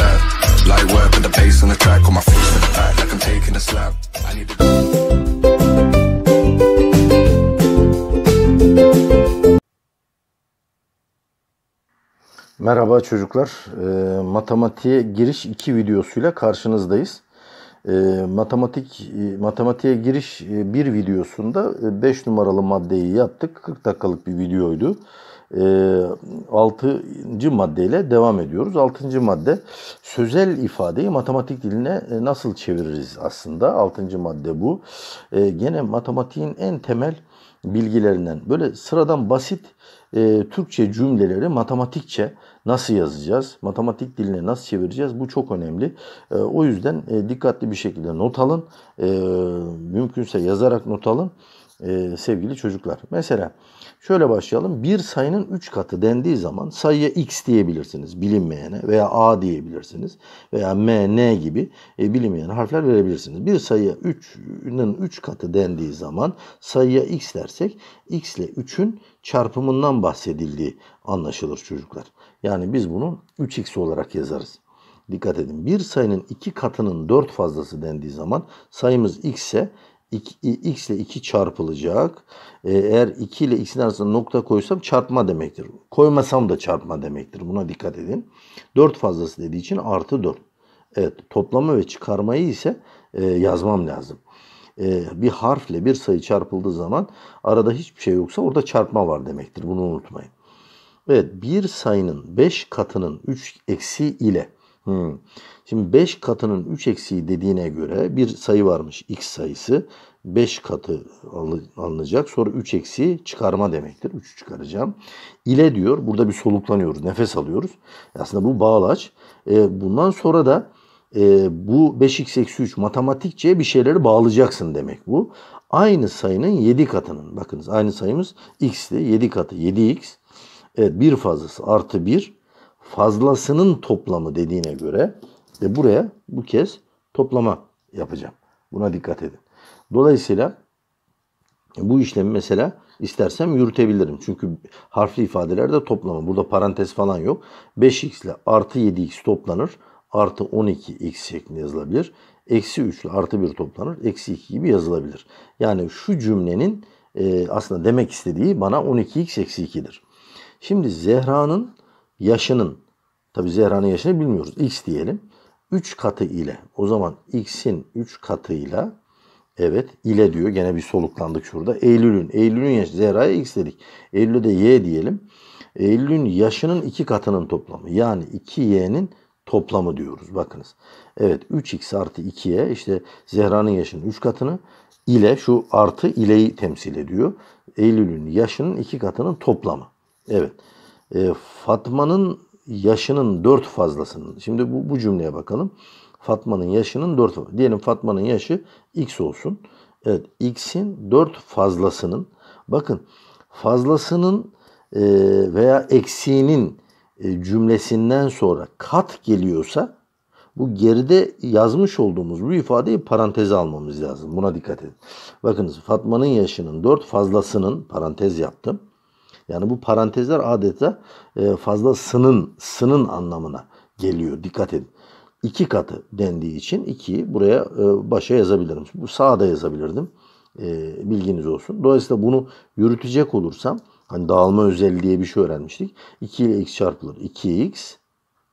that Light work with the bass on the track On my face to the back like I'm taking a slap I need to... Merhaba çocuklar. E, matematiğe giriş 2 videosuyla karşınızdayız. E, matematik e, matematiğe giriş 1 e, videosunda 5 e, numaralı maddeyi yaptık. 40 dakikalık bir videoydu. 6. Ee, maddeyle devam ediyoruz. 6. madde sözel ifadeyi matematik diline e, nasıl çeviririz aslında? 6. madde bu. Ee, gene matematiğin en temel bilgilerinden böyle sıradan basit e, Türkçe cümleleri matematikçe nasıl yazacağız? Matematik diline nasıl çevireceğiz? Bu çok önemli. E, o yüzden e, dikkatli bir şekilde not alın. E, mümkünse yazarak not alın e, sevgili çocuklar. Mesela Şöyle başlayalım. Bir sayının 3 katı dendiği zaman sayıya x diyebilirsiniz bilinmeyene veya a diyebilirsiniz veya m, n gibi e, bilinmeyen harfler verebilirsiniz. Bir sayıya 3'ün 3 katı dendiği zaman sayıya x dersek x ile 3'ün çarpımından bahsedildiği anlaşılır çocuklar. Yani biz bunu 3x olarak yazarız. Dikkat edin. Bir sayının iki katının dört fazlası dendiği zaman sayımız x ise x ile 2 çarpılacak. E, eğer 2 ile x'in arasında nokta koysam çarpma demektir. Koymasam da çarpma demektir. Buna dikkat edin. 4 fazlası dediği için artı 4. Evet toplama ve çıkarmayı ise e, yazmam lazım. E, bir harfle bir sayı çarpıldığı zaman arada hiçbir şey yoksa orada çarpma var demektir. Bunu unutmayın. Evet bir sayının 5 katının 3 eksi ile hmm, Şimdi 5 katının 3 eksiği dediğine göre bir sayı varmış x sayısı. 5 katı alınacak. Sonra 3 eksiği çıkarma demektir. 3'ü çıkaracağım. İle diyor. Burada bir soluklanıyoruz. Nefes alıyoruz. E, aslında bu bağlaç. E, bundan sonra da e, bu 5x eksi 3 matematikçe bir şeyleri bağlayacaksın demek bu. Aynı sayının 7 katının. Bakınız aynı sayımız x'ti. 7 katı 7x. Evet, bir fazlası artı 1 fazlasının toplamı dediğine göre işte buraya bu kez toplama yapacağım. Buna dikkat edin. Dolayısıyla bu işlemi mesela istersem yürütebilirim. Çünkü harfli ifadelerde toplama. Burada parantez falan yok. 5x ile artı 7x toplanır. Artı 12x şeklinde yazılabilir. Eksi 3 ile artı 1 toplanır. Eksi 2 gibi yazılabilir. Yani şu cümlenin e, aslında demek istediği bana 12x eksi 2'dir. Şimdi Zehra'nın yaşının tabi Zehra'nın yaşını bilmiyoruz. X diyelim. 3 katı ile o zaman x'in 3 katıyla evet ile diyor. Gene bir soluklandık şurada. Eylül'ün Eylül'ün yaşı Zehra'ya x dedik. Eylül'e de y diyelim. Eylül'ün yaşının 2 katının toplamı. Yani 2y'nin toplamı diyoruz. Bakınız. Evet 3x artı 2y işte Zehra'nın yaşının 3 katını ile şu artı ileyi temsil ediyor. Eylül'ün yaşının 2 katının toplamı. Evet. E, Fatma'nın yaşının dört fazlasının. Şimdi bu, bu cümleye bakalım. Fatma'nın yaşının dört. Diyelim Fatma'nın yaşı x olsun. Evet x'in dört fazlasının. Bakın fazlasının e, veya eksiğinin e, cümlesinden sonra kat geliyorsa bu geride yazmış olduğumuz bu ifadeyi paranteze almamız lazım. Buna dikkat edin. Bakınız Fatma'nın yaşının dört fazlasının parantez yaptım. Yani bu parantezler adeta e, fazla sının, sının anlamına geliyor. Dikkat edin. İki katı dendiği için 2'yi buraya e, başa yazabilirim. Bu sağda yazabilirdim. E, bilginiz olsun. Dolayısıyla bunu yürütecek olursam hani dağılma özelliği diye bir şey öğrenmiştik. 2 ile x çarpılır. 2x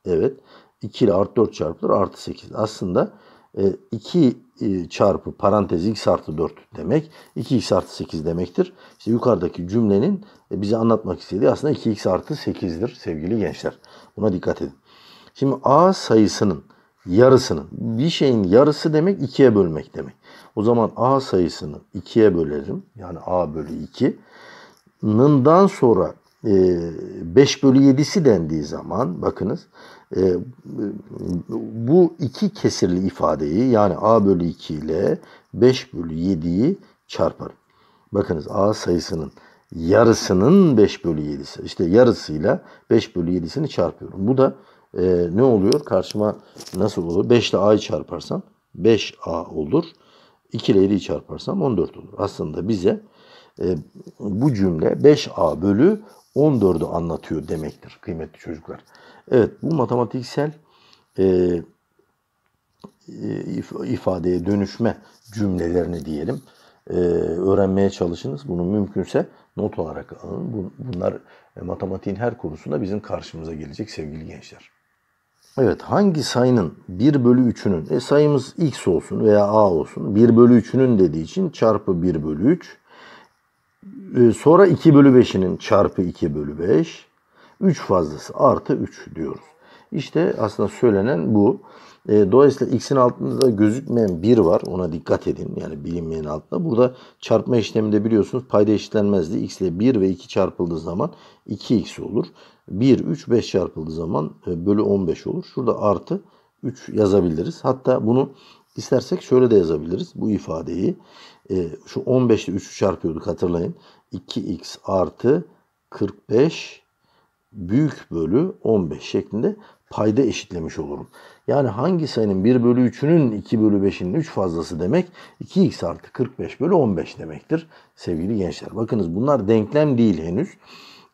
evet. 2 ile art 4 çarpılır. Artı 8. Aslında e, 2 e, çarpı parantez x artı 4 demek 2x artı 8 demektir. İşte yukarıdaki cümlenin e, bize anlatmak istediği aslında 2x artı 8'dir sevgili gençler. Buna dikkat edin. Şimdi a sayısının yarısının bir şeyin yarısı demek 2'ye bölmek demek. O zaman a sayısını 2'ye bölerim. Yani a bölü 2. Nından sonra 5 ee, bölü 7'si dendiği zaman bakınız e, bu iki kesirli ifadeyi yani a bölü 2 ile 5 bölü 7'yi çarparım. Bakınız a sayısının yarısının 5 bölü 7'si. işte yarısıyla 5 bölü 7'sini çarpıyorum. Bu da e, ne oluyor? Karşıma nasıl olur? 5 ile a'yı çarparsam 5a olur. 2 ile 7'yi çarparsam 14 olur. Aslında bize e, bu cümle 5A bölü 14'ü anlatıyor demektir kıymetli çocuklar. Evet bu matematiksel e, e ifadeye dönüşme cümlelerini diyelim e, öğrenmeye çalışınız. Bunu mümkünse not olarak alın. Bunlar e, matematiğin her konusunda bizim karşımıza gelecek sevgili gençler. Evet hangi sayının 1 bölü 3'ünün e, sayımız x olsun veya a olsun 1 bölü 3'ünün dediği için çarpı 1 bölü 3 ee, sonra 2 bölü 5'inin çarpı 2 bölü 5. 3 fazlası artı 3 diyoruz. İşte aslında söylenen bu. E, dolayısıyla x'in altında gözükmeyen 1 var. Ona dikkat edin. Yani bilinmeyen altında. Burada çarpma işleminde biliyorsunuz payda eşitlenmezdi. x ile 1 ve 2 çarpıldığı zaman 2x olur. 1, 3, 5 çarpıldığı zaman e, bölü 15 olur. Şurada artı 3 yazabiliriz. Hatta bunu istersek şöyle de yazabiliriz bu ifadeyi. Ee, şu 15 ile 3'ü çarpıyorduk hatırlayın. 2x artı 45 büyük bölü 15 şeklinde payda eşitlemiş olurum. Yani hangi sayının 1 bölü 3'ünün 2 bölü 5'inin 3 fazlası demek 2x artı 45 bölü 15 demektir sevgili gençler. Bakınız bunlar denklem değil henüz.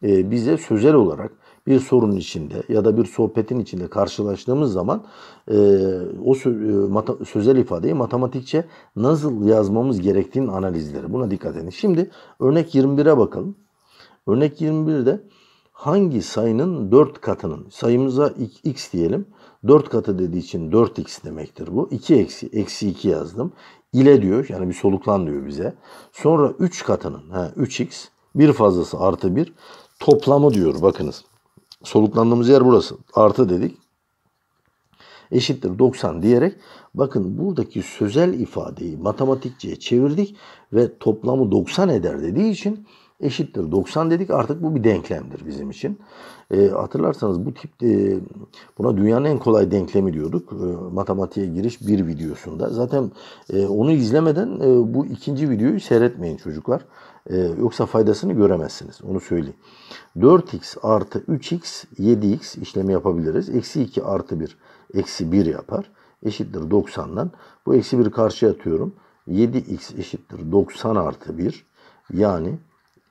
Ee, bize sözel olarak bir sorunun içinde ya da bir sohbetin içinde karşılaştığımız zaman e, o sö- e, mata- sözel ifadeyi matematikçe nasıl yazmamız gerektiğinin analizleri. Buna dikkat edin. Şimdi örnek 21'e bakalım. Örnek 21'de hangi sayının 4 katının sayımıza x diyelim. 4 katı dediği için 4x demektir bu. 2 eksi, eksi 2 yazdım. İle diyor yani bir soluklan diyor bize. Sonra 3 katının, ha, 3x bir fazlası artı 1 toplamı diyor bakınız soluklandığımız yer burası. Artı dedik. Eşittir 90 diyerek bakın buradaki sözel ifadeyi matematikçiye çevirdik ve toplamı 90 eder dediği için eşittir 90 dedik. Artık bu bir denklemdir bizim için. E, hatırlarsanız bu tip e, buna dünyanın en kolay denklemi diyorduk. E, matematiğe giriş bir videosunda. Zaten e, onu izlemeden e, bu ikinci videoyu seyretmeyin çocuklar. E, yoksa faydasını göremezsiniz. Onu söyleyeyim. 4x artı 3x 7x işlemi yapabiliriz. Eksi 2 artı 1 eksi 1 yapar. Eşittir 90'dan. Bu eksi 1 karşıya atıyorum. 7x eşittir 90 artı 1. Yani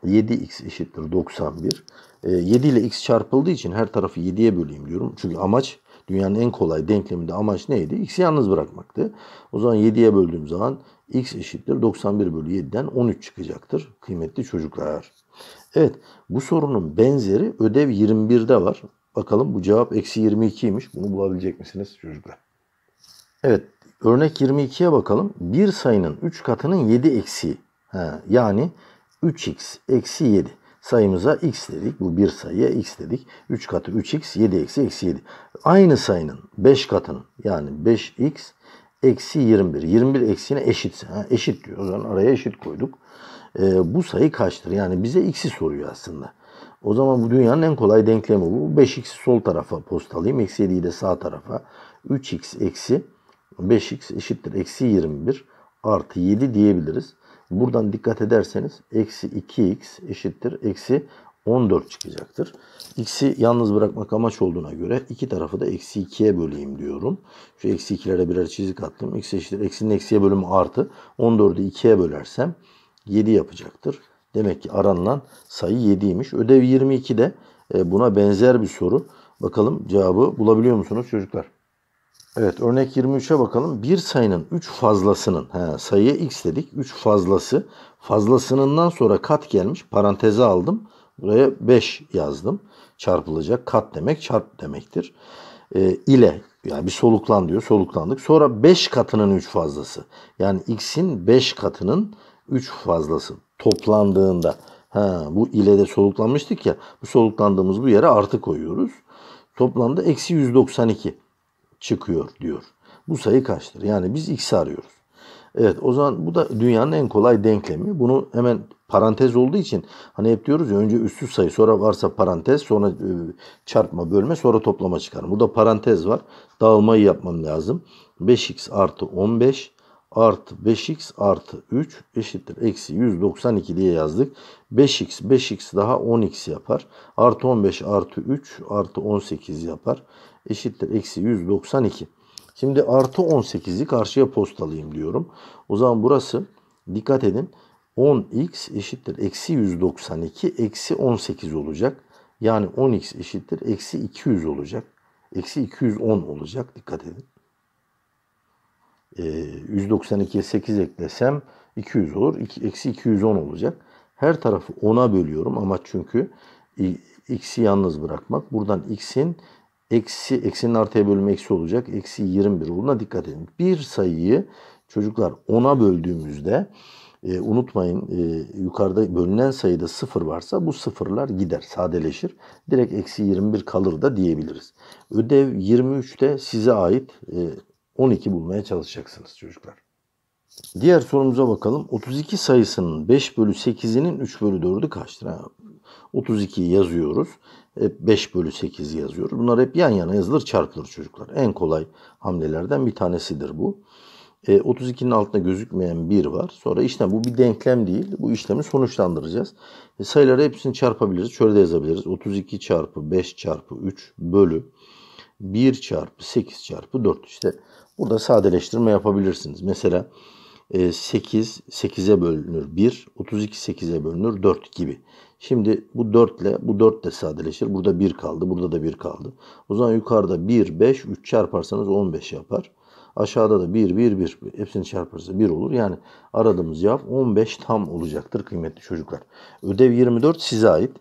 7x eşittir 91. 7 e, ile x çarpıldığı için her tarafı 7'ye böleyim diyorum. Çünkü amaç dünyanın en kolay denkleminde amaç neydi? X'i yalnız bırakmaktı. O zaman 7'ye böldüğüm zaman x eşittir 91 bölü 7'den 13 çıkacaktır kıymetli çocuklar. Evet bu sorunun benzeri ödev 21'de var. Bakalım bu cevap eksi 22'ymiş. Bunu bulabilecek misiniz çocuklar? Evet örnek 22'ye bakalım. Bir sayının 3 katının 7 eksiği. yani 3x eksi 7 sayımıza x dedik. Bu bir sayıya x dedik. 3 katı 3x 7 eksi eksi 7. Aynı sayının 5 katının yani 5x eksi 21. 21 eksiğine eşit. Ha, eşit diyor. O zaman araya eşit koyduk. E, bu sayı kaçtır? Yani bize x'i soruyor aslında. O zaman bu dünyanın en kolay denklemi bu. 5x'i sol tarafa postalayayım. Eksi 7'yi de sağ tarafa. 3x eksi 5x eşittir. Eksi 21 artı 7 diyebiliriz. Buradan dikkat ederseniz eksi 2x eşittir. Eksi 14 çıkacaktır. X'i yalnız bırakmak amaç olduğuna göre iki tarafı da eksi 2'ye böleyim diyorum. Şu eksi 2'lere birer çizik attım. X eşittir. Eksinin eksiye bölümü artı. 14'ü 2'ye bölersem 7 yapacaktır. Demek ki aranılan sayı 7'ymiş. Ödev 22'de e, buna benzer bir soru. Bakalım cevabı bulabiliyor musunuz çocuklar? Evet örnek 23'e bakalım. Bir sayının 3 fazlasının he, sayıya x dedik. 3 fazlası fazlasınından sonra kat gelmiş. Paranteze aldım. Buraya 5 yazdım. Çarpılacak. Kat demek çarp demektir. E, ile yani bir soluklan diyor. Soluklandık. Sonra 5 katının 3 fazlası. Yani x'in 5 katının 3 fazlası toplandığında ha, bu ile de soluklanmıştık ya. Bu soluklandığımız bu yere artı koyuyoruz. Toplamda eksi 192 çıkıyor diyor. Bu sayı kaçtır? Yani biz x'i arıyoruz. Evet o zaman bu da dünyanın en kolay denklemi. Bunu hemen parantez olduğu için hani hep diyoruz ya önce üstsüz sayı sonra varsa parantez sonra e, çarpma bölme sonra toplama çıkar. Burada parantez var. Dağılmayı yapmam lazım. 5x artı 15 artı 5x artı 3 eşittir. Eksi 192 diye yazdık. 5x 5x daha 10x yapar. Artı 15 artı 3 artı 18 yapar. Eşittir. Eksi 192. Şimdi artı 18'i karşıya postalayayım diyorum. O zaman burası dikkat edin. 10x eşittir. Eksi 192 eksi 18 olacak. Yani 10x eşittir. Eksi 200 olacak. Eksi 210 olacak. Dikkat edin e, 192'ye 8 eklesem 200 olur. Eksi 210 olacak. Her tarafı 10'a bölüyorum. ama çünkü x'i yalnız bırakmak. Buradan x'in eksi, eksinin artıya bölümü eksi olacak. Eksi 21 olduğuna dikkat edin. Bir sayıyı çocuklar 10'a böldüğümüzde e, unutmayın e, yukarıda bölünen sayıda 0 varsa bu sıfırlar gider, sadeleşir. Direkt eksi 21 kalır da diyebiliriz. Ödev 23'te size ait e, 12 bulmaya çalışacaksınız çocuklar. Diğer sorumuza bakalım. 32 sayısının 5 bölü 8'inin 3 bölü 4'ü kaçtır? Ha, yazıyoruz. 5 e, bölü 8 yazıyoruz. Bunlar hep yan yana yazılır çarpılır çocuklar. En kolay hamlelerden bir tanesidir bu. 32'nin e, altında gözükmeyen 1 var. Sonra işlem bu bir denklem değil. Bu işlemi sonuçlandıracağız. E, sayıları hepsini çarpabiliriz. Şöyle de yazabiliriz. 32 çarpı 5 çarpı 3 bölü 1 çarpı 8 çarpı 4. İşte Burada sadeleştirme yapabilirsiniz. Mesela 8, 8'e bölünür 1, 32 8'e bölünür 4 gibi. Şimdi bu 4 ile bu 4 de sadeleşir. Burada 1 kaldı, burada da 1 kaldı. O zaman yukarıda 1, 5, 3 çarparsanız 15 yapar. Aşağıda da 1, 1, 1 hepsini çarparsa 1 olur. Yani aradığımız cevap 15 tam olacaktır kıymetli çocuklar. Ödev 24 size ait.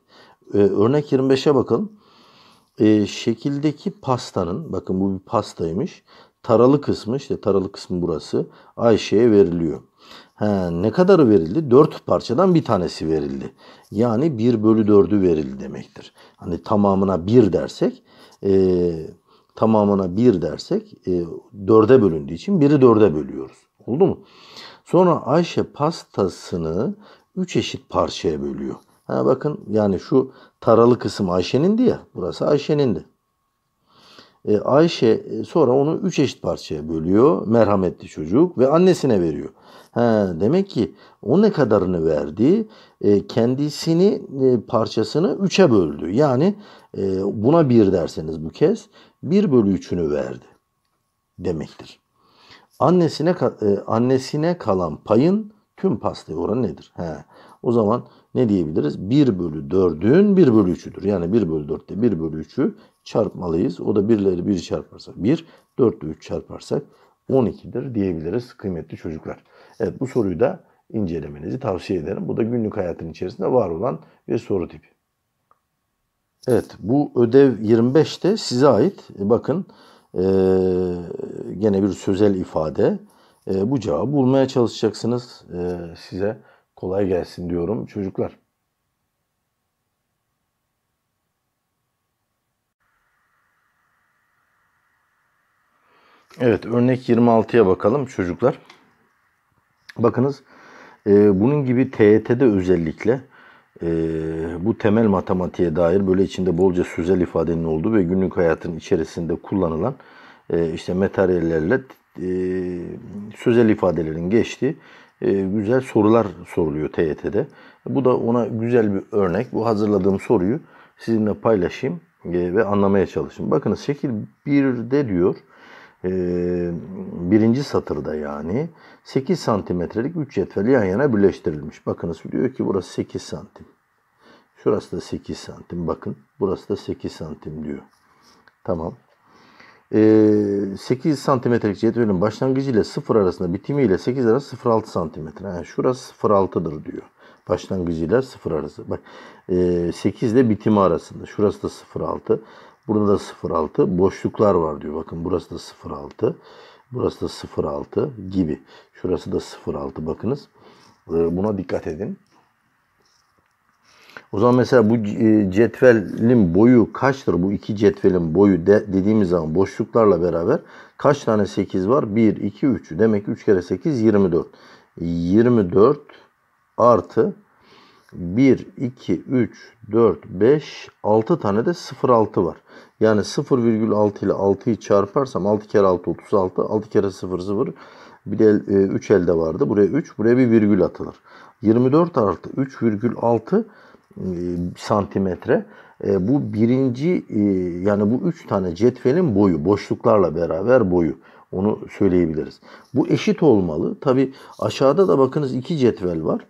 Ee, örnek 25'e bakalım. Ee, şekildeki pastanın, bakın bu bir pastaymış taralı kısmı işte taralı kısmı burası Ayşe'ye veriliyor. He, ne kadar verildi? Dört parçadan bir tanesi verildi. Yani bir bölü 4'ü verildi demektir. Hani tamamına bir dersek e, tamamına bir dersek e, 4'e bölündüğü için biri dörde bölüyoruz. Oldu mu? Sonra Ayşe pastasını üç eşit parçaya bölüyor. Ha bakın yani şu taralı kısım Ayşe'nin ya. Burası Ayşe'nin de. E, Ayşe e, sonra onu üç eşit parçaya bölüyor merhametli çocuk ve annesine veriyor. Ha, demek ki o ne kadarını verdi? E, kendisini e, parçasını üçe böldü. Yani e, buna bir derseniz bu kez bir bölü üçünü verdi demektir. Annesine e, annesine kalan payın tüm pastayı oranı nedir? Ha, O zaman ne diyebiliriz? 1 bölü 4'ün 1 bölü 3'üdür. Yani 1 bölü 4'te 1 bölü 3'ü çarpmalıyız. O da 1'leri 1 çarparsak 1, 4 ile 3 çarparsak 12'dir diyebiliriz kıymetli çocuklar. Evet bu soruyu da incelemenizi tavsiye ederim. Bu da günlük hayatın içerisinde var olan bir soru tipi. Evet bu ödev 25'te size ait. E, bakın e, gene bir sözel ifade. E, bu cevabı bulmaya çalışacaksınız e, size. Kolay gelsin diyorum çocuklar. Evet örnek 26'ya bakalım çocuklar. Bakınız e, bunun gibi TYT'de özellikle e, bu temel matematiğe dair böyle içinde bolca sözel ifadenin olduğu ve günlük hayatın içerisinde kullanılan e, işte materyallerle e, sözel ifadelerin geçtiği e, güzel sorular soruluyor TYT'de. Bu da ona güzel bir örnek. Bu hazırladığım soruyu sizinle paylaşayım e, ve anlamaya çalışayım. Bakınız şekil 1'de diyor e, birinci satırda yani 8 santimetrelik 3 cetveli yan yana birleştirilmiş. Bakınız diyor ki burası 8 santim. Şurası da 8 santim bakın. Burası da 8 santim diyor. Tamam. 8 ee, santimetrelik cetvelin başlangıcı ile 0 arasında bitimi ile 8 arası 0.6 santimetre. Yani şurası 0.6'dır diyor. Başlangıcı ile 0 arası. Bak 8 e, ile bitimi arasında. Şurası da 0.6. Burada da 0.6. Boşluklar var diyor. Bakın burası da 0.6. Burası da 0.6 gibi. Şurası da 0.6 bakınız. Ee, buna dikkat edin. O zaman mesela bu e, cetvelin boyu kaçtır? Bu iki cetvelin boyu de, dediğimiz zaman boşluklarla beraber kaç tane 8 var? 1, 2, 3. Demek ki 3 kere 8 24. 24 artı 1, 2, 3, 4, 5, 6 tane de 0,6 var. Yani 0,6 ile 6'yı çarparsam 6 kere 6 36, 6 kere 0 0. Bir de el, 3 elde vardı. Buraya 3, buraya bir virgül atılır. 24 artı 3,6 e, santimetre. E, bu birinci e, yani bu üç tane cetvelin boyu boşluklarla beraber boyu onu söyleyebiliriz. Bu eşit olmalı. Tabi aşağıda da bakınız iki cetvel var.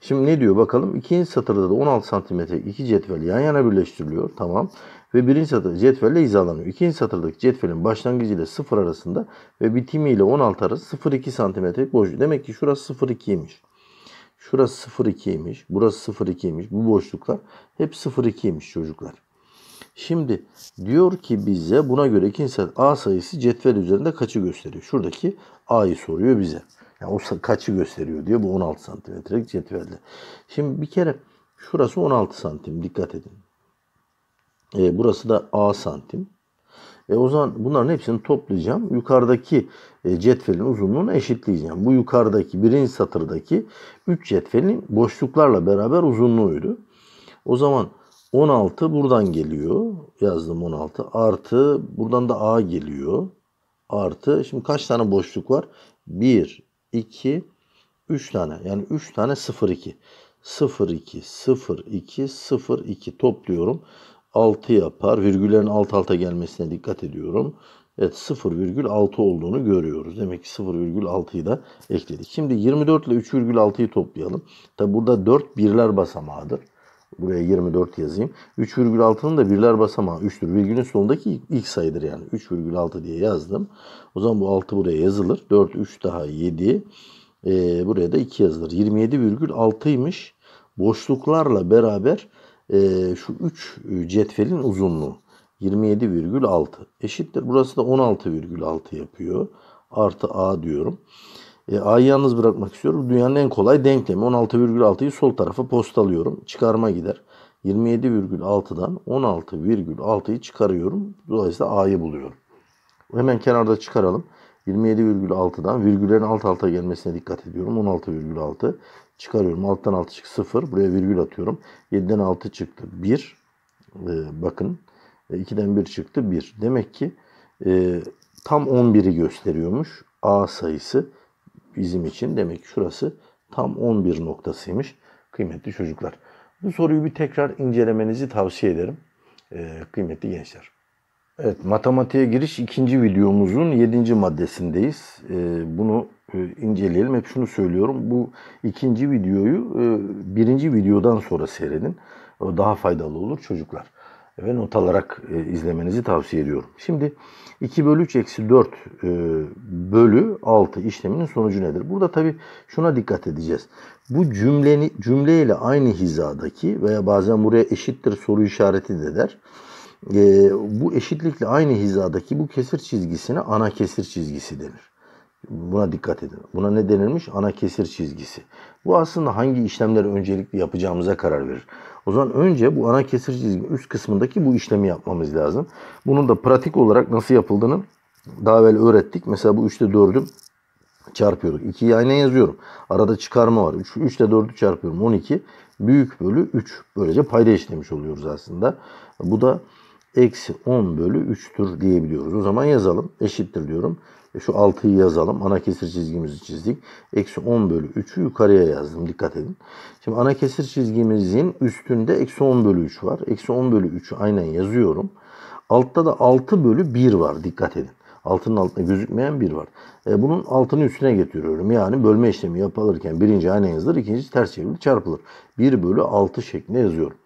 Şimdi ne diyor bakalım. İkinci satırda da 16 santimetre iki cetvel yan yana birleştiriliyor. Tamam. Ve birinci satır cetvelle hizalanıyor. İkinci satırdaki cetvelin başlangıcı ile sıfır arasında ve bitimi ile 16 arası 0,2 santimetre boşluk. Demek ki şurası 0.2 0,2'ymiş. Şurası 0,2'ymiş. Burası 0,2'ymiş. Bu boşluklar hep 0,2'ymiş çocuklar. Şimdi diyor ki bize buna göre ikinci A sayısı cetvel üzerinde kaçı gösteriyor? Şuradaki A'yı soruyor bize. Yani o kaçı gösteriyor diyor. Bu 16 santimetrelik cetvelde. Şimdi bir kere şurası 16 santim. Dikkat edin. E, burası da A santim. E o zaman bunların hepsini toplayacağım. Yukarıdaki cetvelin e, uzunluğunu eşitleyeceğim. Bu yukarıdaki birinci satırdaki 3 cetvelin boşluklarla beraber uzunluğuydu. O zaman 16 buradan geliyor. Yazdım 16. Artı buradan da A geliyor. Artı şimdi kaç tane boşluk var? 1, 2, 3 tane. Yani 3 tane 0, 2. 0, 2, 0, 2, 0, 2 topluyorum. 6 yapar. Virgüllerin alt alta gelmesine dikkat ediyorum. Evet 0,6 olduğunu görüyoruz. Demek ki 0,6'yı da ekledik. Şimdi 24 ile 3,6'yı toplayalım. Tabi burada 4 birler basamağıdır. Buraya 24 yazayım. 3,6'nın da birler basamağı 3'tür. Virgülün sonundaki ilk sayıdır yani. 3,6 diye yazdım. O zaman bu 6 buraya yazılır. 4, 3 daha 7. Ee, buraya da 2 yazılır. 27,6'ymış. Boşluklarla beraber ee, e, şu 3 cetvelin uzunluğu 27,6 eşittir. Burası da 16,6 yapıyor. Artı A diyorum. E, A'yı yalnız bırakmak istiyorum. Dünyanın en kolay denklemi. 16,6'yı sol tarafa postalıyorum. Çıkarma gider. 27,6'dan 16,6'yı çıkarıyorum. Dolayısıyla A'yı buluyorum. Hemen kenarda çıkaralım. 27,6'dan virgüllerin alt alta gelmesine dikkat ediyorum. 16,6 çıkarıyorum. Alttan 6 çık 0. Buraya virgül atıyorum. 7'den 6 çıktı 1. Ee, bakın 2'den ee, 1 çıktı 1. Demek ki e, tam 11'i gösteriyormuş. A sayısı bizim için. Demek ki şurası tam 11 noktasıymış. Kıymetli çocuklar. Bu soruyu bir tekrar incelemenizi tavsiye ederim. Ee, kıymetli gençler. Evet, matematiğe giriş ikinci videomuzun yedinci maddesindeyiz. Ee, bunu e, inceleyelim. Hep şunu söylüyorum. Bu ikinci videoyu e, birinci videodan sonra seyredin. daha faydalı olur çocuklar. Ve not alarak e, izlemenizi tavsiye ediyorum. Şimdi 2 bölü 3 eksi 4 bölü 6 işleminin sonucu nedir? Burada tabii şuna dikkat edeceğiz. Bu cümleni, cümleyle aynı hizadaki veya bazen buraya eşittir soru işareti de der e, bu eşitlikle aynı hizadaki bu kesir çizgisine ana kesir çizgisi denir. Buna dikkat edin. Buna ne denirmiş? Ana kesir çizgisi. Bu aslında hangi işlemleri öncelikli yapacağımıza karar verir. O zaman önce bu ana kesir çizgi üst kısmındaki bu işlemi yapmamız lazım. Bunun da pratik olarak nasıl yapıldığını daha evvel öğrettik. Mesela bu 3'te 4'ü çarpıyorduk. 2'yi aynı yazıyorum. Arada çıkarma var. 3, 3 ile 4'ü çarpıyorum. 12 büyük bölü 3. Böylece payda işlemiş oluyoruz aslında. Bu da eksi 10 bölü 3'tür diyebiliyoruz. O zaman yazalım. Eşittir diyorum. E, şu 6'yı yazalım. Ana kesir çizgimizi çizdik. Eksi 10 bölü 3'ü yukarıya yazdım. Dikkat edin. Şimdi ana kesir çizgimizin üstünde eksi 10 bölü 3 var. Eksi 10 bölü 3'ü aynen yazıyorum. Altta da 6 bölü 1 var. Dikkat edin. Altının altında gözükmeyen 1 var. E, bunun altını üstüne getiriyorum. Yani bölme işlemi yapılırken birinci aynen yazılır, ikinci ters çevrilir, çarpılır. 1 bölü 6 şeklinde yazıyorum.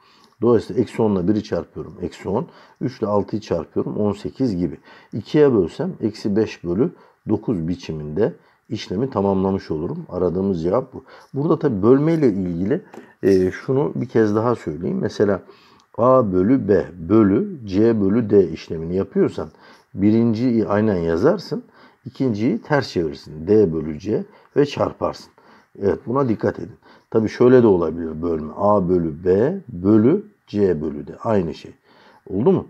Dolayısıyla eksi 10 ile 1'i çarpıyorum. Eksi 10. 3 ile 6'yı çarpıyorum. 18 gibi. 2'ye bölsem eksi 5 bölü 9 biçiminde işlemi tamamlamış olurum. Aradığımız cevap bu. Burada tabi bölmeyle ilgili e, şunu bir kez daha söyleyeyim. Mesela A bölü B bölü C bölü D işlemini yapıyorsan birinciyi aynen yazarsın. ikinciyi ters çevirsin D bölü C ve çarparsın. Evet buna dikkat edin. Tabi şöyle de olabilir bölme. A bölü B bölü C bölü D. Aynı şey. Oldu mu?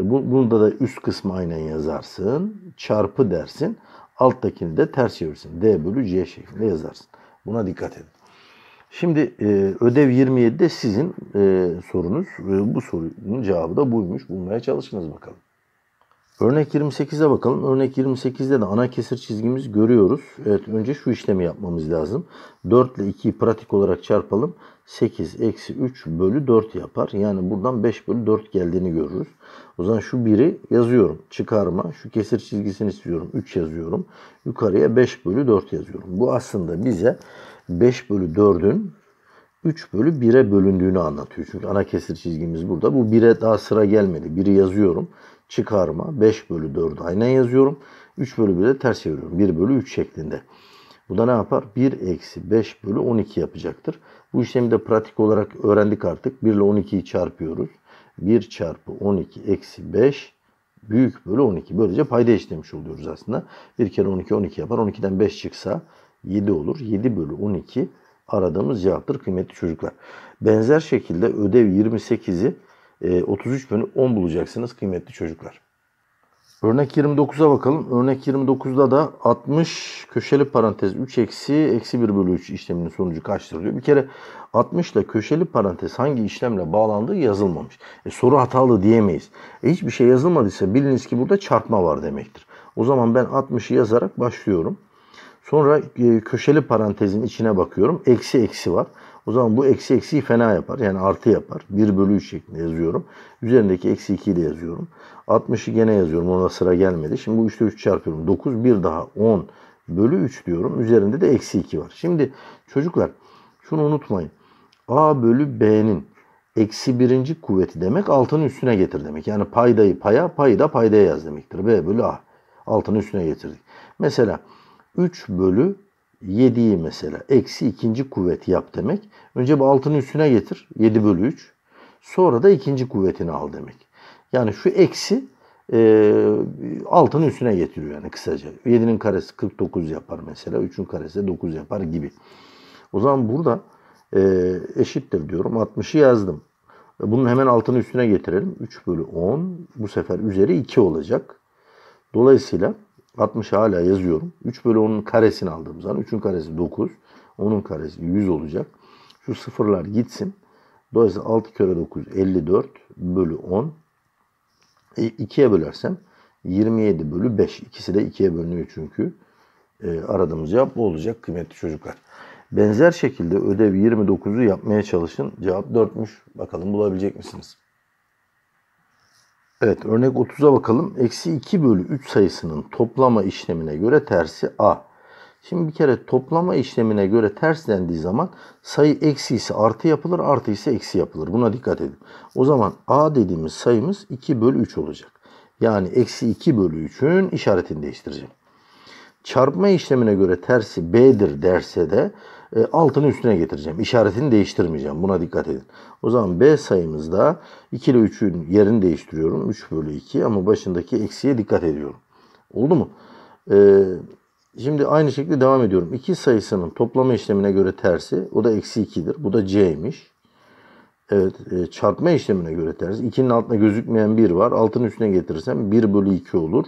E, bu, bunda da üst kısmı aynen yazarsın. Çarpı dersin. Alttakini de ters çevirsin. D bölü C şeklinde yazarsın. Buna dikkat edin. Şimdi e, ödev 27'de sizin e, sorunuz. E, bu sorunun cevabı da buymuş. Bulmaya çalışınız bakalım. Örnek 28'e bakalım. Örnek 28'de de ana kesir çizgimiz görüyoruz. Evet önce şu işlemi yapmamız lazım. 4 ile 2'yi pratik olarak çarpalım. 8 eksi 3 bölü 4 yapar. Yani buradan 5 bölü 4 geldiğini görürüz. O zaman şu 1'i yazıyorum. Çıkarma. Şu kesir çizgisini istiyorum. 3 yazıyorum. Yukarıya 5 bölü 4 yazıyorum. Bu aslında bize 5 bölü 4'ün 3 bölü 1'e bölündüğünü anlatıyor. Çünkü ana kesir çizgimiz burada. Bu 1'e daha sıra gelmedi. 1'i yazıyorum çıkarma 5 bölü 4 aynen yazıyorum. 3 bölü 1'i de ters çeviriyorum. 1 bölü 3 şeklinde. Bu da ne yapar? 1 eksi 5 bölü 12 yapacaktır. Bu işlemi de pratik olarak öğrendik artık. 1 ile 12'yi çarpıyoruz. 1 çarpı 12 eksi 5 büyük bölü 12. Böylece payda işlemiş oluyoruz aslında. 1 kere 12 12 yapar. 12'den 5 çıksa 7 olur. 7 bölü 12 aradığımız cevaptır kıymetli çocuklar. Benzer şekilde ödev 28'i 33 ee, bölü 10 bulacaksınız kıymetli çocuklar. Örnek 29'a bakalım. Örnek 29'da da 60 köşeli parantez 3 eksi eksi 1 bölü 3 işleminin sonucu kaçtır diyor. Bir kere 60 ile köşeli parantez hangi işlemle bağlandığı yazılmamış. E, soru hatalı diyemeyiz. E, hiçbir şey yazılmadıysa biliniz ki burada çarpma var demektir. O zaman ben 60'ı yazarak başlıyorum. Sonra e, köşeli parantezin içine bakıyorum. Eksi eksi var. O zaman bu eksi eksi fena yapar. Yani artı yapar. 1 bölü 3 şeklinde yazıyorum. Üzerindeki eksi 2 ile yazıyorum. 60'ı gene yazıyorum. Ona sıra gelmedi. Şimdi bu 3'te 3 çarpıyorum. 9 bir daha 10 bölü 3 diyorum. Üzerinde de eksi 2 var. Şimdi çocuklar şunu unutmayın. A bölü B'nin eksi birinci kuvveti demek altının üstüne getir demek. Yani paydayı paya, payı da paydaya yaz demektir. B bölü A. Altının üstüne getirdik. Mesela 3 bölü 7'yi mesela eksi ikinci kuvvet yap demek. Önce bu altının üstüne getir. 7 bölü 3. Sonra da ikinci kuvvetini al demek. Yani şu eksi e, altının üstüne getiriyor yani kısaca. 7'nin karesi 49 yapar mesela. 3'ün karesi 9 yapar gibi. O zaman burada e, eşittir diyorum. 60'ı yazdım. Bunun hemen altını üstüne getirelim. 3 bölü 10 bu sefer üzeri 2 olacak. Dolayısıyla 60 hala yazıyorum. 3 bölü 10'un karesini aldığım zaman 3'ün karesi 9. 10'un karesi 100 olacak. Şu sıfırlar gitsin. Dolayısıyla 6 kere 9 54 bölü 10. E, 2'ye bölersem 27 bölü 5. İkisi de 2'ye bölünüyor çünkü. E, aradığımız cevap bu olacak kıymetli çocuklar. Benzer şekilde ödev 29'u yapmaya çalışın. Cevap 4'müş. Bakalım bulabilecek misiniz? Evet örnek 30'a bakalım. Eksi 2 bölü 3 sayısının toplama işlemine göre tersi A. Şimdi bir kere toplama işlemine göre ters dendiği zaman sayı eksi ise artı yapılır, artı ise eksi yapılır. Buna dikkat edin. O zaman A dediğimiz sayımız 2 bölü 3 olacak. Yani eksi 2 bölü 3'ün işaretini değiştireceğim. Çarpma işlemine göre tersi B'dir derse de e, altını üstüne getireceğim. İşaretini değiştirmeyeceğim. Buna dikkat edin. O zaman B sayımızda 2 ile 3'ün yerini değiştiriyorum. 3 bölü 2 ama başındaki eksiye dikkat ediyorum. Oldu mu? E, şimdi aynı şekilde devam ediyorum. 2 sayısının toplama işlemine göre tersi. O da eksi 2'dir. Bu da C'ymiş. Evet e, çarpma işlemine göre tersi. 2'nin altına gözükmeyen 1 var. Altını üstüne getirirsem 1 bölü 2 olur.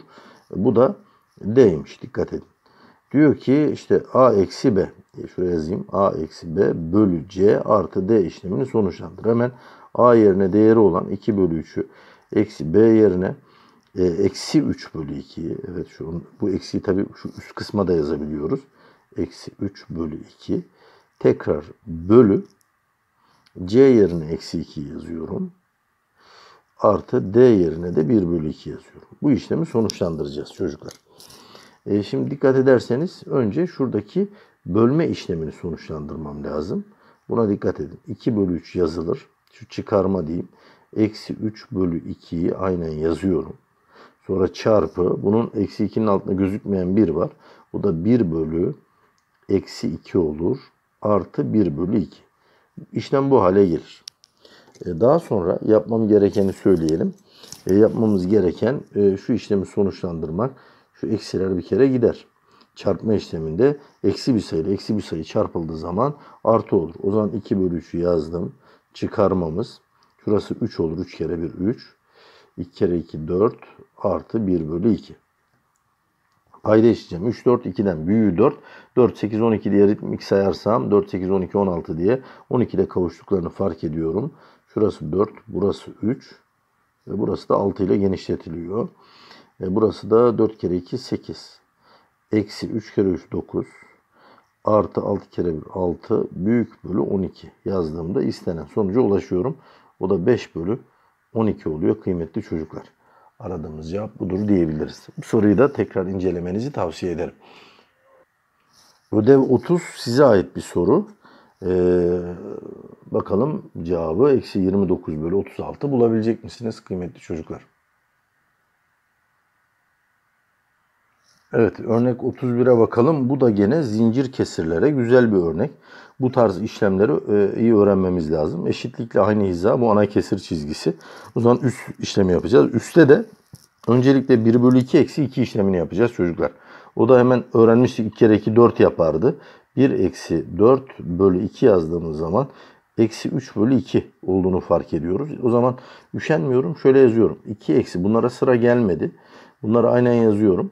Bu da D'ymiş dikkat edin. Diyor ki işte A eksi B. E, şuraya yazayım. A eksi B bölü C artı D işlemini sonuçlandır. Hemen A yerine değeri olan 2 bölü 3'ü eksi B yerine e, eksi 3 bölü 2'yi evet şu, bu eksiyi tabii şu üst kısma da yazabiliyoruz. Eksi 3 bölü 2 tekrar bölü C yerine eksi 2 yazıyorum. Artı D yerine de 1 bölü 2 yazıyorum. Bu işlemi sonuçlandıracağız çocuklar. E, şimdi dikkat ederseniz önce şuradaki bölme işlemini sonuçlandırmam lazım. Buna dikkat edin. 2 bölü 3 yazılır. Şu çıkarma diyeyim. Eksi 3 bölü 2'yi aynen yazıyorum. Sonra çarpı. Bunun eksi 2'nin altında gözükmeyen 1 var. Bu da 1 bölü eksi 2 olur. Artı 1 bölü 2. İşlem bu hale gelir. E, daha sonra yapmam gerekeni söyleyelim. E, yapmamız gereken e, şu işlemi sonuçlandırmak. Şu eksiler bir kere gider çarpma işleminde eksi bir sayı eksi bir sayı çarpıldığı zaman artı olur. O zaman 2 bölü 3'ü yazdım. Çıkarmamız. Şurası 3 olur. 3 kere 1 3. 2 kere 2 4 artı 1 bölü 2. Payda eşiteceğim. 3 4 2'den büyüğü 4. 4 8 12 diye ritmik sayarsam 4 8 12 16 diye 12 ile kavuştuklarını fark ediyorum. Şurası 4, burası 3 ve burası da 6 ile genişletiliyor. E burası da 4 kere 2 8. Eksi 3 kere 3 9. Artı 6 kere 1 6. Büyük bölü 12 yazdığımda istenen sonuca ulaşıyorum. O da 5 bölü 12 oluyor kıymetli çocuklar. Aradığımız cevap budur diyebiliriz. Bu soruyu da tekrar incelemenizi tavsiye ederim. Ödev 30 size ait bir soru. Ee, bakalım cevabı eksi 29 bölü 36 bulabilecek misiniz kıymetli çocuklar? Evet örnek 31'e bakalım. Bu da gene zincir kesirlere güzel bir örnek. Bu tarz işlemleri e, iyi öğrenmemiz lazım. Eşitlikle aynı hiza bu ana kesir çizgisi. O zaman üst işlemi yapacağız. Üste de öncelikle 1 bölü 2 eksi 2 işlemini yapacağız çocuklar. O da hemen öğrenmiştik 2 kere 2 4 yapardı. 1 eksi 4 bölü 2 yazdığımız zaman eksi 3 bölü 2 olduğunu fark ediyoruz. O zaman üşenmiyorum şöyle yazıyorum. 2 eksi bunlara sıra gelmedi. Bunları aynen yazıyorum.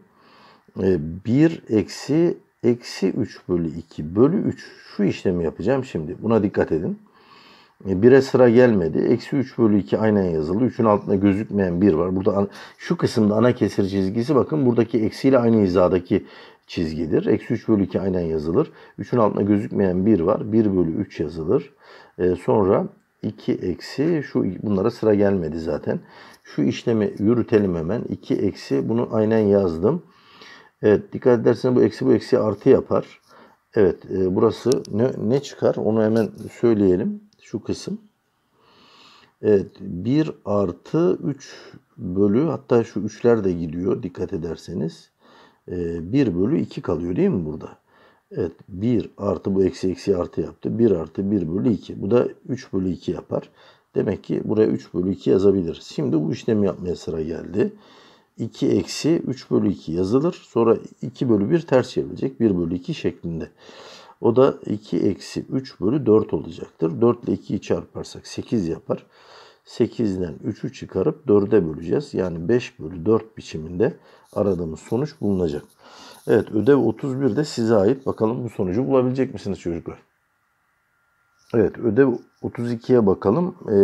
1 e, eksi eksi 3 bölü 2 bölü 3 şu işlemi yapacağım şimdi. Buna dikkat edin. 1'e sıra gelmedi. Eksi 3 bölü 2 aynen yazılı. 3'ün altında gözükmeyen 1 var. Burada şu kısımda ana kesir çizgisi bakın buradaki eksiyle aynı hizadaki çizgidir. Eksi 3 bölü 2 aynen yazılır. 3'ün altında gözükmeyen 1 var. 1 bölü 3 yazılır. Ee, sonra 2 eksi şu bunlara sıra gelmedi zaten. Şu işlemi yürütelim hemen. 2 eksi bunu aynen yazdım. Evet dikkat ederseniz bu eksi bu eksi artı yapar. Evet e, burası ne, ne çıkar onu hemen söyleyelim şu kısım. Evet 1 artı 3 bölü hatta şu 3'ler de gidiyor dikkat ederseniz. E, 1 bölü 2 kalıyor değil mi burada? Evet 1 artı bu eksi eksi artı yaptı. 1 artı 1 bölü 2. Bu da 3 bölü 2 yapar. Demek ki buraya 3 bölü 2 yazabiliriz. Şimdi bu işlemi yapmaya sıra geldi. 2 eksi 3 bölü 2 yazılır. Sonra 2 bölü 1 ters çevrilecek 1 bölü 2 şeklinde. O da 2 eksi 3 bölü 4 olacaktır. 4 ile 2'yi çarparsak 8 yapar. 8'den 3'ü çıkarıp 4'e böleceğiz. Yani 5 bölü 4 biçiminde aradığımız sonuç bulunacak. Evet ödev 31 de size ait. Bakalım bu sonucu bulabilecek misiniz çocuklar? Evet ödev 32'ye bakalım. E,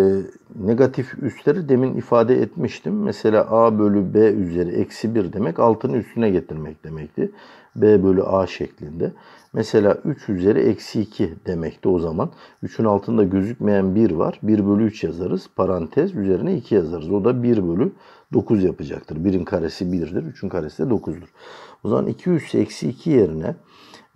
negatif üstleri demin ifade etmiştim. Mesela a bölü b üzeri eksi 1 demek altını üstüne getirmek demekti. b bölü a şeklinde. Mesela 3 üzeri eksi 2 demekti o zaman. 3'ün altında gözükmeyen 1 var. 1 bölü 3 yazarız. Parantez üzerine 2 yazarız. O da 1 bölü 9 yapacaktır. 1'in karesi 1'dir. 3'ün karesi de 9'dur. O zaman 2 üssü eksi 2 yerine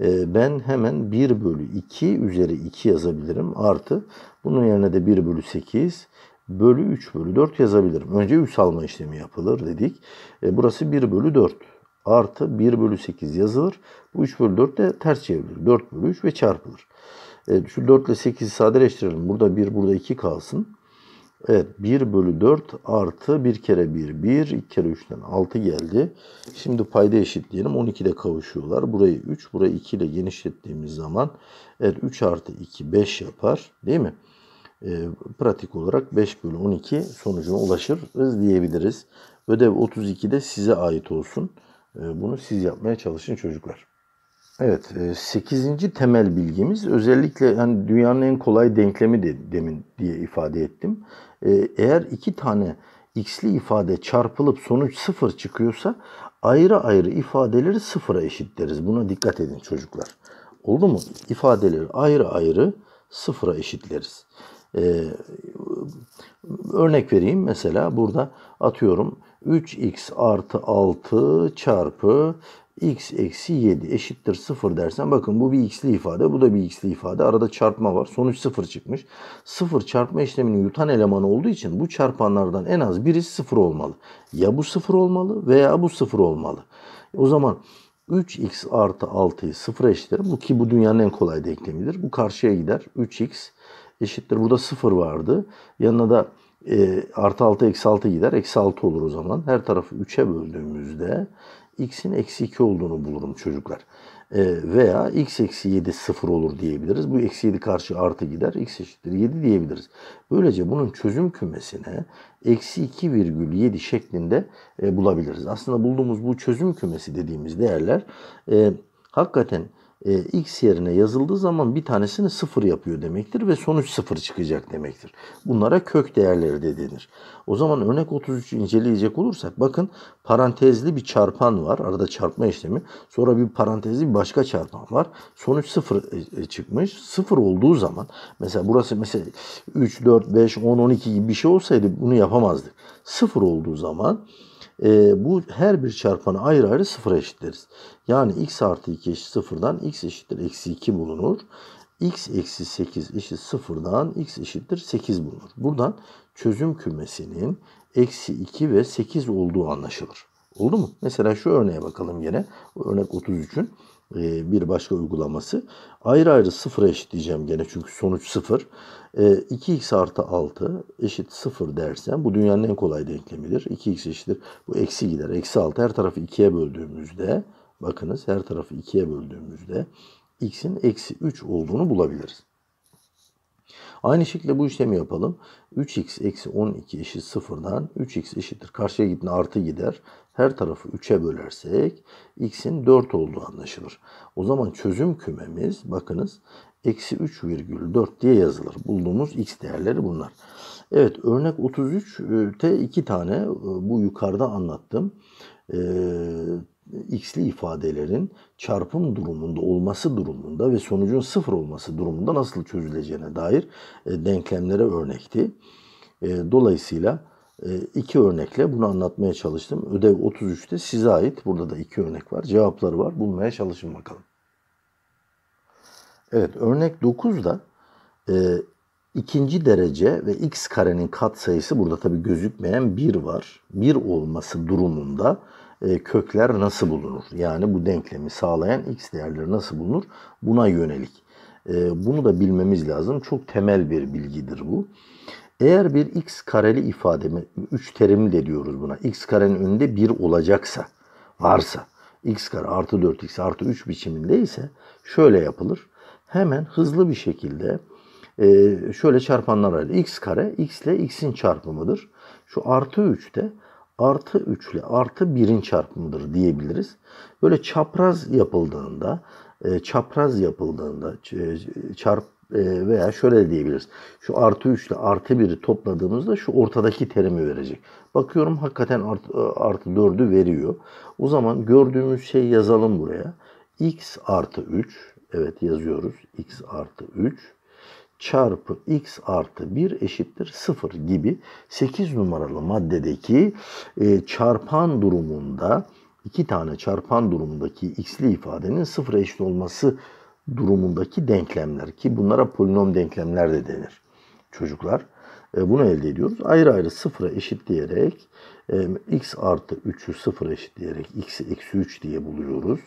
ee, ben hemen 1 bölü 2 üzeri 2 yazabilirim. Artı bunun yerine de 1 bölü 8 bölü 3 bölü 4 yazabilirim. Önce 3 alma işlemi yapılır dedik. Ee, burası 1 bölü 4 artı 1 bölü 8 yazılır. Bu 3 bölü 4 de ters çevrilir. 4 bölü 3 ve çarpılır. Ee, şu 4 ile 8'i sadeleştirelim. Burada 1, burada 2 kalsın. Evet 1 bölü 4 artı 1 kere 1 1 2 kere 3'ten 6 geldi. Şimdi payda eşitleyelim ile kavuşuyorlar. Burayı 3 burayı 2 ile genişlettiğimiz zaman evet 3 artı 2 5 yapar değil mi? E, pratik olarak 5 bölü 12 sonucuna ulaşırız diyebiliriz. Ödev de size ait olsun. E, bunu siz yapmaya çalışın çocuklar. Evet, 8. E, temel bilgimiz özellikle yani dünyanın en kolay denklemi de, demin diye ifade ettim. E, eğer iki tane x'li ifade çarpılıp sonuç sıfır çıkıyorsa ayrı ayrı ifadeleri sıfıra eşitleriz. Buna dikkat edin çocuklar. Oldu mu? İfadeleri ayrı ayrı sıfıra eşitleriz. Ee, örnek vereyim mesela burada atıyorum 3x artı 6 çarpı x eksi 7 eşittir 0 dersen bakın bu bir x'li ifade bu da bir x'li ifade arada çarpma var sonuç 0 çıkmış. 0 çarpma işleminin yutan elemanı olduğu için bu çarpanlardan en az biri 0 olmalı. Ya bu 0 olmalı veya bu 0 olmalı. O zaman 3x artı 6'yı 0 eşitlerim. Bu ki bu dünyanın en kolay denklemidir. Bu karşıya gider. 3x eşittir. Burada 0 vardı. Yanına da e, artı 6 eksi 6 gider. Eksi 6 olur o zaman. Her tarafı 3'e böldüğümüzde x'in eksi 2 olduğunu bulurum çocuklar. E, veya x eksi 7 sıfır olur diyebiliriz. Bu eksi 7 karşı artı gider. x eşittir 7 diyebiliriz. Böylece bunun çözüm kümesine eksi 2 virgül 7 şeklinde e, bulabiliriz. Aslında bulduğumuz bu çözüm kümesi dediğimiz değerler e, hakikaten e, x yerine yazıldığı zaman bir tanesini sıfır yapıyor demektir ve sonuç sıfır çıkacak demektir. Bunlara kök değerleri de denir. O zaman örnek 33 inceleyecek olursak bakın parantezli bir çarpan var. Arada çarpma işlemi. Sonra bir parantezli bir başka çarpan var. Sonuç sıfır e, e, çıkmış. Sıfır olduğu zaman mesela burası mesela 3, 4, 5, 10, 12 gibi bir şey olsaydı bunu yapamazdık. Sıfır olduğu zaman e, bu her bir çarpanı ayrı ayrı sıfıra eşitleriz. Yani x artı 2 eşit sıfırdan x eşittir eksi 2 bulunur. x eksi 8 eşit sıfırdan x eşittir 8 bulunur. Buradan çözüm kümesinin eksi 2 ve 8 olduğu anlaşılır. Oldu mu? Mesela şu örneğe bakalım yine. Örnek 33'ün. E, bir başka uygulaması. Ayrı ayrı sıfıra eşitleyeceğim gene çünkü sonuç sıfır. 2x e, artı 6 eşit sıfır dersen bu dünyanın en kolay denklemidir. 2x eşittir. Bu eksi gider. Eksi 6 her tarafı 2'ye böldüğümüzde bakınız her tarafı 2'ye böldüğümüzde x'in eksi 3 olduğunu bulabiliriz. Aynı şekilde bu işlemi yapalım. 3x eksi 12 eşit sıfırdan 3x eşittir. Karşıya gittiğinde artı gider her tarafı 3'e bölersek x'in 4 olduğu anlaşılır. O zaman çözüm kümemiz bakınız eksi 3,4 diye yazılır. Bulduğumuz x değerleri bunlar. Evet örnek 33'te iki tane e, bu yukarıda anlattım. E, x'li ifadelerin çarpım durumunda olması durumunda ve sonucun sıfır olması durumunda nasıl çözüleceğine dair e, denklemlere örnekti. E, dolayısıyla ee, iki örnekle bunu anlatmaya çalıştım. Ödev 33'te size ait. Burada da iki örnek var. Cevapları var. Bulmaya çalışın bakalım. Evet örnek 9'da e, ikinci derece ve x karenin katsayısı burada tabi gözükmeyen 1 var. 1 olması durumunda e, kökler nasıl bulunur? Yani bu denklemi sağlayan x değerleri nasıl bulunur? Buna yönelik. E, bunu da bilmemiz lazım. Çok temel bir bilgidir bu. Bu eğer bir x kareli ifademi, 3 terimli de diyoruz buna. x karenin önünde 1 olacaksa, varsa, x kare artı 4x artı 3 biçiminde ise şöyle yapılır. Hemen hızlı bir şekilde e, şöyle çarpanlar ayrılır. x kare x ile x'in çarpımıdır. Şu artı 3 de artı 3 ile artı 1'in çarpımıdır diyebiliriz. Böyle çapraz yapıldığında, e, çapraz yapıldığında e, çarp e, veya şöyle diyebiliriz. Şu artı 3 ile artı 1'i topladığımızda şu ortadaki terimi verecek. Bakıyorum hakikaten e, artı, artı 4'ü veriyor. O zaman gördüğümüz şeyi yazalım buraya. x artı 3 evet yazıyoruz. x artı 3 çarpı x artı 1 eşittir 0 gibi 8 numaralı maddedeki e, çarpan durumunda iki tane çarpan durumundaki x'li ifadenin sıfır eşit olması durumundaki denklemler ki bunlara polinom denklemler de denir çocuklar. E, bunu elde ediyoruz. Ayrı ayrı sıfıra eşitleyerek e, x artı 3'ü sıfıra eşitleyerek x'i eksi 3 diye buluyoruz.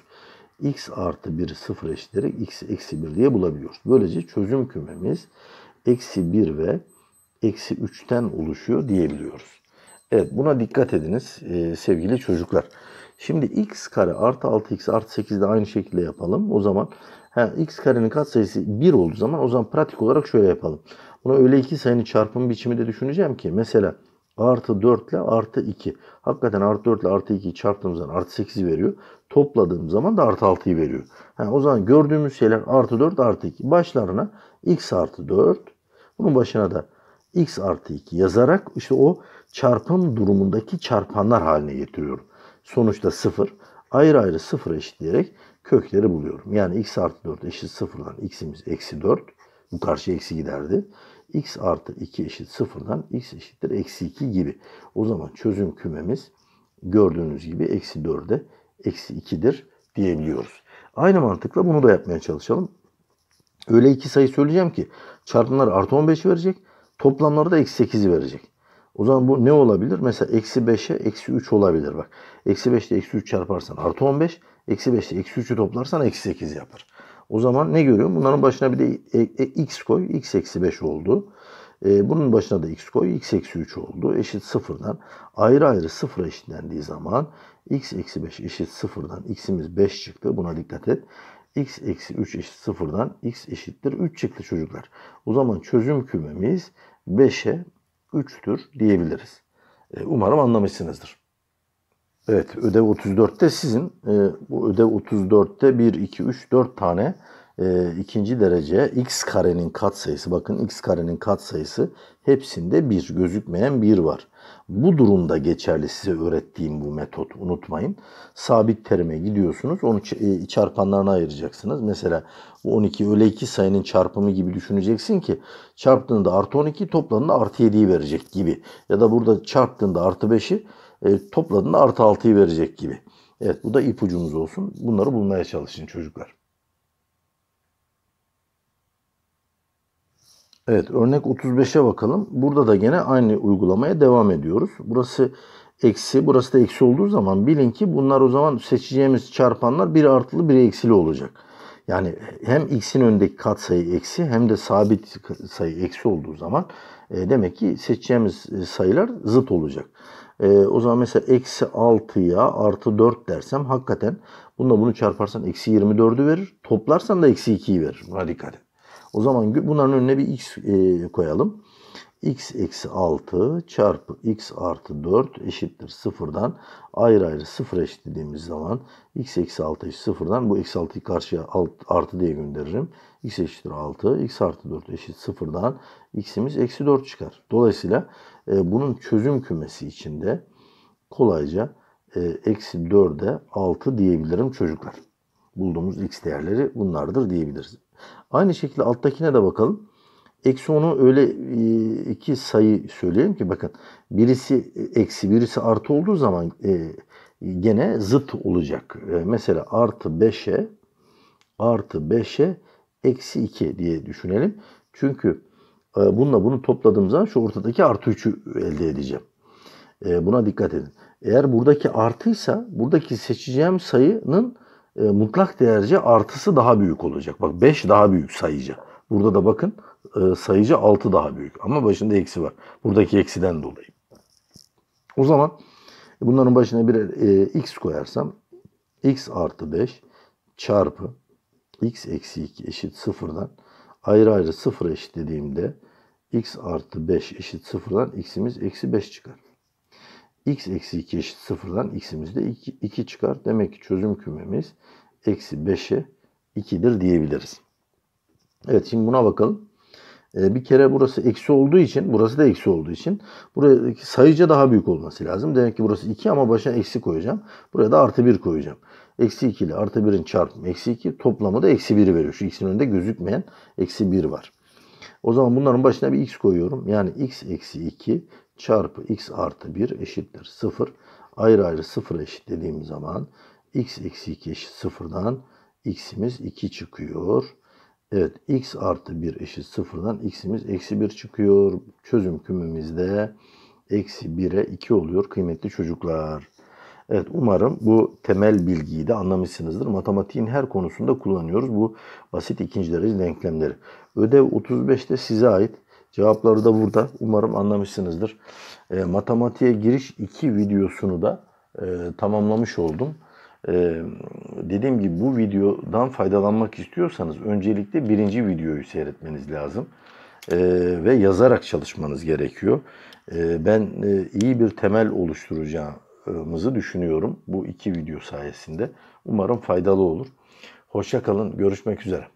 x artı 1'i sıfıra eşitleyerek x'i eksi 1 diye bulabiliyoruz. Böylece çözüm kümemiz eksi 1 ve eksi 3'ten oluşuyor diyebiliyoruz. Evet buna dikkat ediniz e, sevgili çocuklar. Şimdi x kare artı 6x artı 8 de aynı şekilde yapalım. O zaman Ha, x karenin katsayısı 1 olduğu zaman o zaman pratik olarak şöyle yapalım. Bunu öyle iki sayının çarpım biçimi de düşüneceğim ki mesela artı 4 ile artı 2. Hakikaten artı 4 ile artı 2'yi çarptığımız zaman artı 8'i veriyor. Topladığım zaman da artı 6'yı veriyor. Ha, o zaman gördüğümüz şeyler artı 4 artı 2. Başlarına x artı 4. Bunun başına da x artı 2 yazarak işte o çarpım durumundaki çarpanlar haline getiriyorum. Sonuçta 0. Ayrı ayrı 0 eşitleyerek kökleri buluyorum. Yani x artı 4 eşit 0'dan x'imiz eksi 4. Bu karşı eksi giderdi. x artı 2 eşit 0'dan x eşittir eksi 2 gibi. O zaman çözüm kümemiz gördüğünüz gibi eksi 4'e eksi 2'dir diyebiliyoruz. Aynı mantıkla bunu da yapmaya çalışalım. Öyle iki sayı söyleyeceğim ki çarpımlar artı 15 verecek. Toplamları da eksi 8'i verecek. O zaman bu ne olabilir? Mesela eksi 5'e eksi 3 olabilir. Bak eksi 5 ile eksi 3 çarparsan artı 15. Eksi 5'te eksi 3'ü toplarsan eksi 8 yapar. O zaman ne görüyorum? Bunların başına bir de e, e, x koy. x eksi 5 oldu. E, bunun başına da x koy. x eksi 3 oldu. Eşit sıfırdan. Ayrı ayrı sıfıra eşitlendiği zaman x eksi 5 eşit sıfırdan. x'imiz 5 çıktı. Buna dikkat et x eksi 3 eşit 0'dan x eşittir 3 çıktı çocuklar. O zaman çözüm kümemiz 5'e 3'tür diyebiliriz. E, umarım anlamışsınızdır. Evet ödev 34'te sizin e, bu ödev 34'te 1, 2, 3, 4 tane e, ikinci derece x karenin katsayısı bakın x karenin katsayısı hepsinde 1 gözükmeyen 1 var. Bu durumda geçerli size öğrettiğim bu metot unutmayın. Sabit terime gidiyorsunuz onu çarpanlarına e, ayıracaksınız. Mesela bu 12 öyle 2 sayının çarpımı gibi düşüneceksin ki çarptığında artı 12 toplamında artı 7'yi verecek gibi. Ya da burada çarptığında artı 5'i e, topladığında artı 6'yı verecek gibi. Evet bu da ipucumuz olsun. Bunları bulmaya çalışın çocuklar. Evet örnek 35'e bakalım. Burada da gene aynı uygulamaya devam ediyoruz. Burası eksi burası da eksi olduğu zaman bilin ki bunlar o zaman seçeceğimiz çarpanlar bir artılı bir eksili olacak. Yani hem x'in önündeki katsayı eksi hem de sabit sayı eksi olduğu zaman e, demek ki seçeceğimiz e, sayılar zıt olacak. E, o zaman mesela eksi 6'ya artı 4 dersem hakikaten bununla bunu çarparsan eksi 24'ü verir. Toplarsan da eksi 2'yi verir. Buna dikkat O zaman bunların önüne bir x e, koyalım. x eksi 6 çarpı x artı 4 eşittir 0'dan Ayrı ayrı sıfır eşitlediğimiz zaman x eksi 6 eşit 0'dan, Bu eksi 6'yı karşıya alt, artı diye gönderirim. x eşittir 6. x artı 4 eşit 0'dan x'imiz eksi 4 çıkar. Dolayısıyla e, bunun çözüm kümesi içinde kolayca e, eksi 4'e 6 diyebilirim çocuklar. Bulduğumuz x değerleri bunlardır diyebiliriz. Aynı şekilde alttakine de bakalım. Eksi 10'u öyle e, iki sayı söyleyeyim ki bakın birisi eksi birisi artı olduğu zaman e, gene zıt olacak. Mesela artı 5'e artı 5'e eksi 2 diye düşünelim. Çünkü ee, bununla bunu topladığım zaman şu ortadaki artı 3'ü elde edeceğim. Ee, buna dikkat edin. Eğer buradaki artıysa buradaki seçeceğim sayının e, mutlak değerce artısı daha büyük olacak. Bak 5 daha büyük sayıca. Burada da bakın e, sayıca 6 daha büyük. Ama başında eksi var. Buradaki eksiden dolayı. O zaman e, bunların başına bir e, x koyarsam x artı 5 çarpı x eksi 2 eşit sıfırdan ayrı ayrı sıfır eşitlediğimde x artı 5 eşit sıfırdan x'imiz eksi 5 çıkar. x eksi 2 eşit sıfırdan x'imiz de 2, 2 çıkar. Demek ki çözüm kümemiz eksi 5'e 2'dir diyebiliriz. Evet şimdi buna bakalım. Ee, bir kere burası eksi olduğu için, burası da eksi olduğu için buradaki sayıca daha büyük olması lazım. Demek ki burası 2 ama başına eksi koyacağım. Buraya da artı 1 koyacağım. Eksi 2 ile artı 1'in çarpımı eksi 2 toplamı da eksi 1 veriyor. Şu x'in önünde gözükmeyen eksi 1 var. O zaman bunların başına bir x koyuyorum. Yani x eksi 2 çarpı x artı 1 eşittir 0. Ayrı ayrı 0 eşit dediğim zaman x eksi 2 eşit 0'dan x'imiz 2 çıkıyor. Evet x artı 1 eşit 0'dan x'imiz eksi 1 çıkıyor. Çözüm kümemizde eksi 1'e 2 oluyor kıymetli çocuklar. Evet umarım bu temel bilgiyi de anlamışsınızdır. Matematiğin her konusunda kullanıyoruz bu basit ikinci derece denklemleri. Ödev 35'te size ait. Cevapları da burada. Umarım anlamışsınızdır. E, matematiğe giriş 2 videosunu da e, tamamlamış oldum. E, dediğim gibi bu videodan faydalanmak istiyorsanız öncelikle birinci videoyu seyretmeniz lazım. E, ve yazarak çalışmanız gerekiyor. E, ben e, iyi bir temel oluşturacağımızı düşünüyorum bu iki video sayesinde. Umarım faydalı olur. Hoşçakalın. Görüşmek üzere.